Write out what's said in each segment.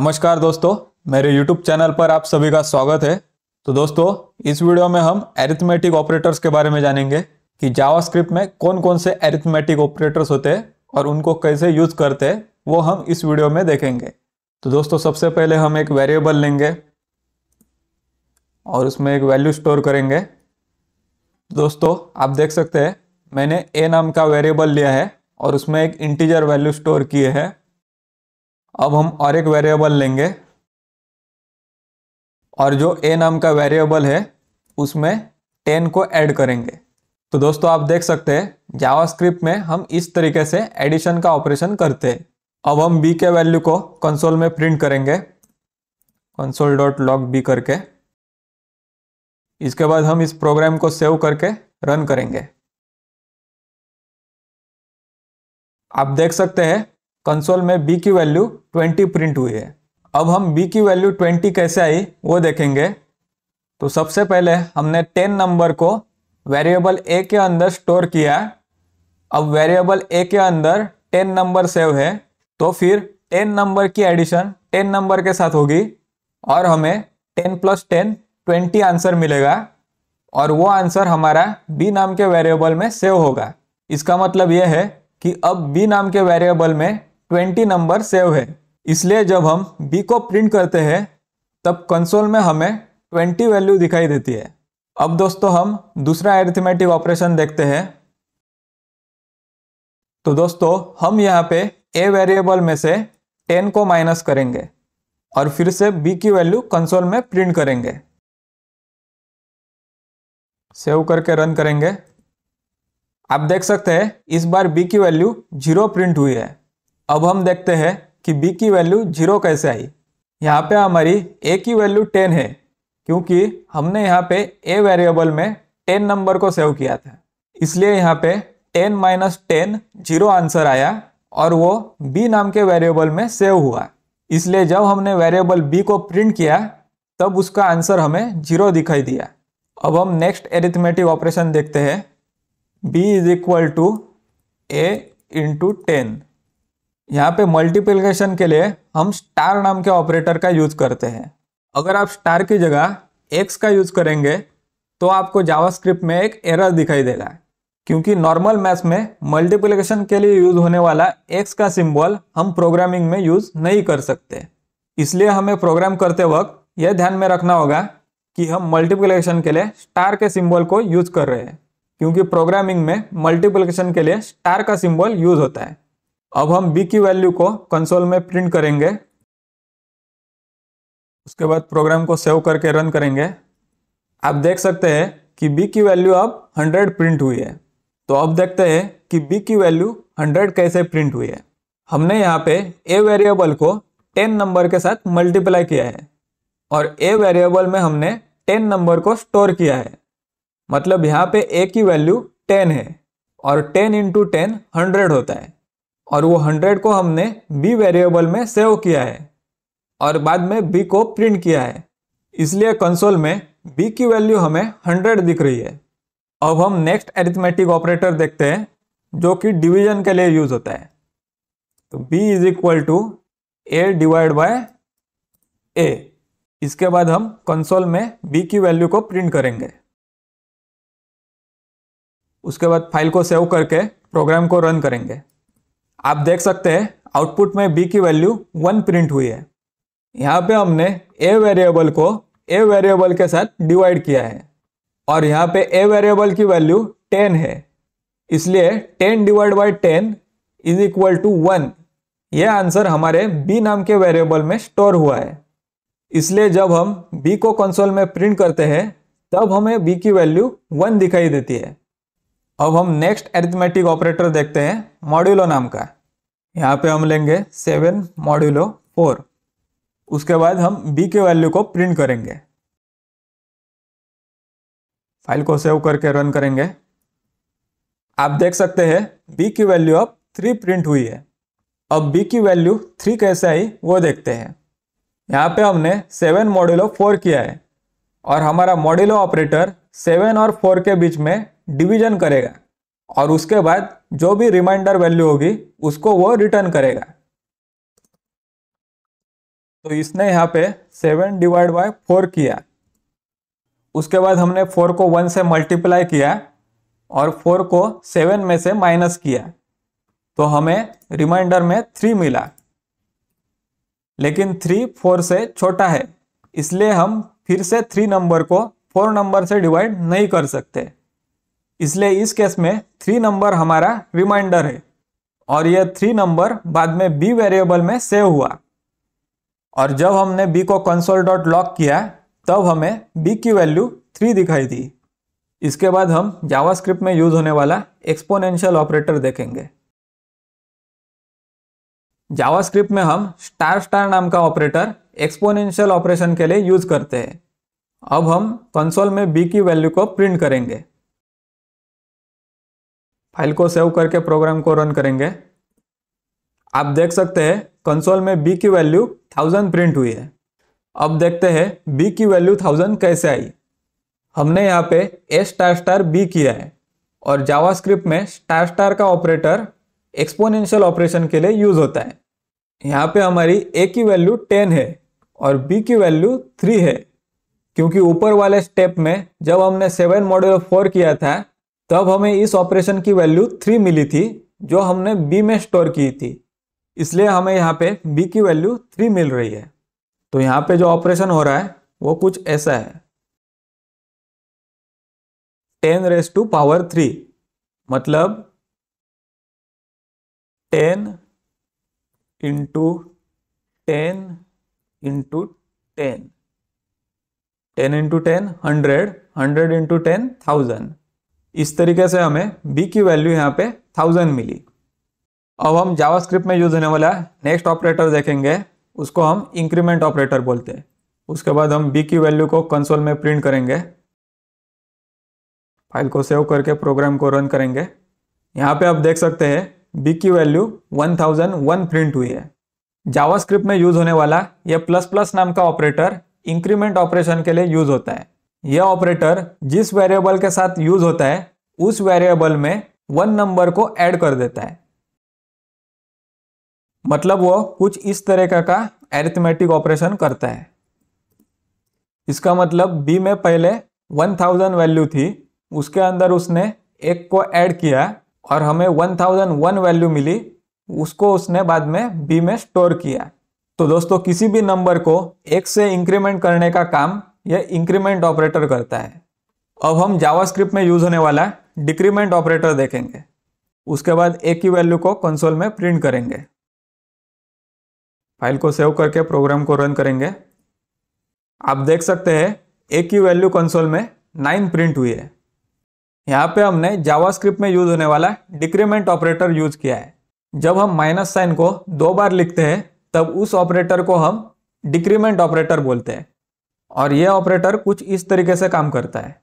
नमस्कार दोस्तों मेरे YouTube चैनल पर आप सभी का स्वागत है तो दोस्तों इस वीडियो में हम एरिथमेटिक ऑपरेटर्स के बारे में जानेंगे कि जावास्क्रिप्ट में कौन कौन से एरिथमेटिक ऑपरेटर्स होते हैं और उनको कैसे यूज करते हैं वो हम इस वीडियो में देखेंगे तो दोस्तों सबसे पहले हम एक वेरिएबल लेंगे और उसमें एक वैल्यू स्टोर करेंगे दोस्तों आप देख सकते हैं मैंने ए नाम का वेरिएबल लिया है और उसमें एक इंटीजर वैल्यू स्टोर किए हैं अब हम और एक वेरिएबल लेंगे और जो ए नाम का वेरिएबल है उसमें टेन को ऐड करेंगे तो दोस्तों आप देख सकते हैं जावास्क्रिप्ट में हम इस तरीके से एडिशन का ऑपरेशन करते हैं अब हम बी के वैल्यू को कंसोल में प्रिंट करेंगे कंसोल डॉट लॉग बी करके इसके बाद हम इस प्रोग्राम को सेव करके रन करेंगे आप देख सकते हैं कंसोल में बी की वैल्यू ट्वेंटी प्रिंट हुई है अब हम बी की वैल्यू ट्वेंटी कैसे आई वो देखेंगे तो सबसे पहले हमने टेन नंबर को वेरिएबल ए के अंदर स्टोर किया अब वेरिएबल ए के अंदर टेन नंबर सेव है तो फिर टेन नंबर की एडिशन टेन नंबर के साथ होगी और हमें ten plus ten twenty answer मिलेगा और वो आंसर हमारा बी नाम के वेरिएबल में सेव होगा इसका मतलब यह है कि अब बी नाम के वेरिएबल में ट्वेंटी नंबर सेव है इसलिए जब हम बी को प्रिंट करते हैं तब कंसोल में हमें ट्वेंटी वैल्यू दिखाई देती है अब दोस्तों हम दूसरा एरिथमेटिक ऑपरेशन देखते हैं तो दोस्तों हम यहाँ पे ए वेरिएबल में से टेन को माइनस करेंगे और फिर से बी की वैल्यू कंसोल में प्रिंट करेंगे सेव करके रन करेंगे आप देख सकते हैं इस बार बी की वैल्यू जीरो प्रिंट हुई है अब हम देखते हैं कि बी की वैल्यू जीरो कैसे आई यहाँ पे हमारी ए की वैल्यू टेन है क्योंकि हमने यहाँ पे ए वेरिएबल में टेन नंबर को सेव किया था इसलिए यहाँ पे ten minus ten zero answer आया और वो बी नाम के वेरिएबल में सेव हुआ इसलिए जब हमने वेरिएबल बी को प्रिंट किया तब उसका आंसर हमें जीरो दिखाई दिया अब हम नेक्स्ट एरिथमेटिक ऑपरेशन देखते हैं b is equal to a into ten यहाँ पे मल्टीप्लिकेशन के लिए हम स्टार नाम के ऑपरेटर का यूज करते हैं अगर आप स्टार की जगह एक्स का यूज करेंगे तो आपको जावास्क्रिप्ट में एक एरर दिखाई देगा क्योंकि नॉर्मल मैथ्स में मल्टीप्लिकेशन के लिए यूज होने वाला एक्स का सिंबल हम प्रोग्रामिंग में यूज नहीं कर सकते इसलिए हमें प्रोग्राम करते वक्त यह ध्यान में रखना होगा कि हम मल्टीप्लिकेशन के लिए स्टार के सिंबल को यूज कर रहे हैं क्योंकि प्रोग्रामिंग में मल्टीप्लिकेशन के लिए स्टार का सिंबल यूज होता है अब हम बी की वैल्यू को कंसोल में प्रिंट करेंगे उसके बाद प्रोग्राम को सेव करके रन करेंगे आप देख सकते हैं कि बी की वैल्यू अब 100 प्रिंट हुई है तो अब देखते हैं कि बी की वैल्यू 100 कैसे प्रिंट हुई है हमने यहाँ पे ए वेरिएबल को 10 नंबर के साथ मल्टीप्लाई किया है और ए वेरिएबल में हमने 10 नंबर को स्टोर किया है मतलब यहाँ पे ए की वैल्यू 10 है और 10 इंटू टेन हंड्रेड होता है और वो हंड्रेड को हमने बी वेरिएबल में सेव किया है और बाद में बी को प्रिंट किया है इसलिए कंसोल में बी की वैल्यू हमें हंड्रेड दिख रही है अब हम नेक्स्ट एरिथमेटिक ऑपरेटर देखते हैं जो कि डिवीजन के लिए यूज होता है तो b is equal to a divide by a इसके बाद हम कंसोल में बी की वैल्यू को प्रिंट करेंगे उसके बाद फाइल को सेव करके प्रोग्राम को रन करेंगे आप देख सकते हैं आउटपुट में बी की वैल्यू वन प्रिंट हुई है यहाँ पे हमने ए वेरिएबल को ए वेरिएबल के साथ डिवाइड किया है और यहाँ पे ए वेरिएबल की वैल्यू टेन है इसलिए ten divide by ten is equal to one ये आंसर हमारे बी नाम के वेरिएबल में स्टोर हुआ है इसलिए जब हम बी को कंसोल में प्रिंट करते हैं तब हमें बी की वैल्यू वन दिखाई देती है अब हम नेक्स्ट एरिथमेटिक ऑपरेटर देखते हैं मॉड्यूलो नाम का यहाँ पे हम लेंगे सेवन मॉड्यूलो फोर उसके बाद हम बी के वैल्यू को प्रिंट करेंगे फाइल को सेव करके रन करेंगे आप देख सकते हैं बी की वैल्यू अब थ्री प्रिंट हुई है अब बी की वैल्यू थ्री कैसे आई वो देखते हैं यहाँ पे हमने सेवन मॉड्यूलो फोर किया है और हमारा मॉड्यूलो ऑपरेटर सेवन और फोर के बीच में डिवीजन करेगा और उसके बाद जो भी रिमाइंडर वैल्यू होगी उसको वो रिटर्न करेगा तो इसने यहाँ पे सेवन डिवाइड बाय फोर किया उसके बाद हमने फोर को वन से मल्टीप्लाई किया और फोर को सेवन में से माइनस किया तो हमें रिमाइंडर में थ्री मिला लेकिन थ्री फोर से छोटा है इसलिए हम फिर से थ्री नंबर को फोर नंबर से डिवाइड नहीं कर सकते इसलिए इस केस में थ्री नंबर हमारा रिमाइंडर है और यह थ्री नंबर बाद में बी वेरिएबल में सेव हुआ और जब हमने बी को कंसोल डॉट लॉक किया तब हमें बी की वैल्यू थ्री दिखाई दी इसके बाद हम जावास्क्रिप्ट में यूज होने वाला एक्सपोनेंशियल ऑपरेटर देखेंगे जावास्क्रिप्ट में हम स्टार स्टार नाम का ऑपरेटर एक्सपोनेंशियल ऑपरेशन के लिए यूज करते हैं अब हम कंसोल में बी की वैल्यू को प्रिंट करेंगे फाइल को सेव करके प्रोग्राम को रन करेंगे आप देख सकते हैं कंसोल में बी की वैल्यू थाउजेंड प्रिंट हुई है अब देखते हैं बी की वैल्यू थाउजेंड कैसे आई हमने यहाँ पे ए स्टार स्टार बी किया है और जावास्क्रिप्ट में स्टार स्टार का ऑपरेटर एक्सपोनेंशियल ऑपरेशन के लिए यूज होता है यहाँ पे हमारी ए की वैल्यू टेन है और बी की वैल्यू थ्री है क्योंकि ऊपर वाले स्टेप में जब हमने सेवन मॉडल फोर किया था तब हमें इस ऑपरेशन की वैल्यू थ्री मिली थी जो हमने बी में स्टोर की थी इसलिए हमें यहाँ पे बी की वैल्यू थ्री मिल रही है तो यहाँ पे जो ऑपरेशन हो रहा है वो कुछ ऐसा है ten raise to power three मतलब ten into ten into ten ten into ten hundred hundred into ten thousand इस तरीके से हमें बी की वैल्यू यहाँ पे थाउजेंड मिली अब हम जावास्क्रिप्ट में यूज होने वाला नेक्स्ट ऑपरेटर देखेंगे उसको हम इंक्रीमेंट ऑपरेटर बोलते हैं उसके बाद हम बी की वैल्यू को कंसोल में प्रिंट करेंगे फाइल को सेव करके प्रोग्राम को रन करेंगे यहाँ पे आप देख सकते हैं बी की वैल्यू 1001 प्रिंट हुई है जावास्क्रिप्ट में यूज होने वाला यह प्लस प्लस नाम का ऑपरेटर इंक्रीमेंट ऑपरेशन के लिए यूज होता है यह ऑपरेटर जिस वेरिएबल के साथ यूज होता है उस वेरिएबल में वन नंबर को ऐड कर देता है मतलब वो कुछ इस तरह का एरिथमेटिक ऑपरेशन करता है इसका मतलब बी में पहले 1000 वैल्यू थी उसके अंदर उसने एक को ऐड किया और हमें 1001 वैल्यू मिली उसको उसने बाद में बी में स्टोर किया तो दोस्तों किसी भी नंबर को एक से इंक्रीमेंट करने का काम यह इंक्रीमेंट ऑपरेटर करता है अब हम जावास्क्रिप्ट में यूज होने वाला डिक्रीमेंट ऑपरेटर देखेंगे उसके बाद एक की वैल्यू को कंसोल में प्रिंट करेंगे फाइल को सेव करके प्रोग्राम को रन करेंगे आप देख सकते हैं एक की वैल्यू कंसोल में नाइन प्रिंट हुई है यहाँ पे हमने जावास्क्रिप्ट में यूज होने वाला डिक्रीमेंट ऑपरेटर यूज किया है जब हम माइनस साइन को दो बार लिखते हैं तब उस ऑपरेटर को हम डिक्रीमेंट ऑपरेटर बोलते हैं और यह ऑपरेटर कुछ इस तरीके से काम करता है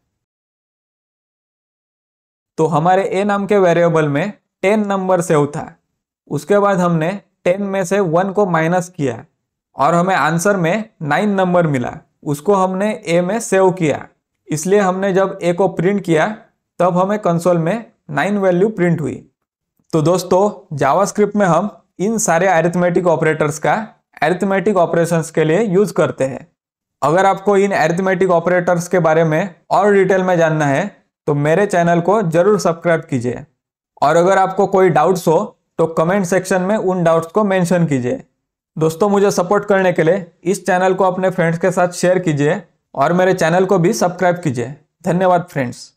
तो हमारे ए नाम के वेरिएबल में टेन नंबर सेव था उसके बाद हमने टेन में से वन को माइनस किया और हमें आंसर में नाइन नंबर मिला उसको हमने ए में सेव किया इसलिए हमने जब ए को प्रिंट किया तब हमें कंसोल में नाइन वैल्यू प्रिंट हुई तो दोस्तों जावास्क्रिप्ट में हम इन सारे एरिथमेटिक ऑपरेटर्स का एरिथमेटिक ऑपरेशंस के लिए यूज करते हैं अगर आपको इन एरिथमेटिक ऑपरेटर्स के बारे में और डिटेल में जानना है तो मेरे चैनल को जरूर सब्सक्राइब कीजिए और अगर आपको कोई डाउट्स हो तो कमेंट सेक्शन में उन डाउट्स को मेंशन कीजिए दोस्तों मुझे सपोर्ट करने के लिए इस चैनल को अपने फ्रेंड्स के साथ शेयर कीजिए और मेरे चैनल को भी सब्सक्राइब कीजिए धन्यवाद फ्रेंड्स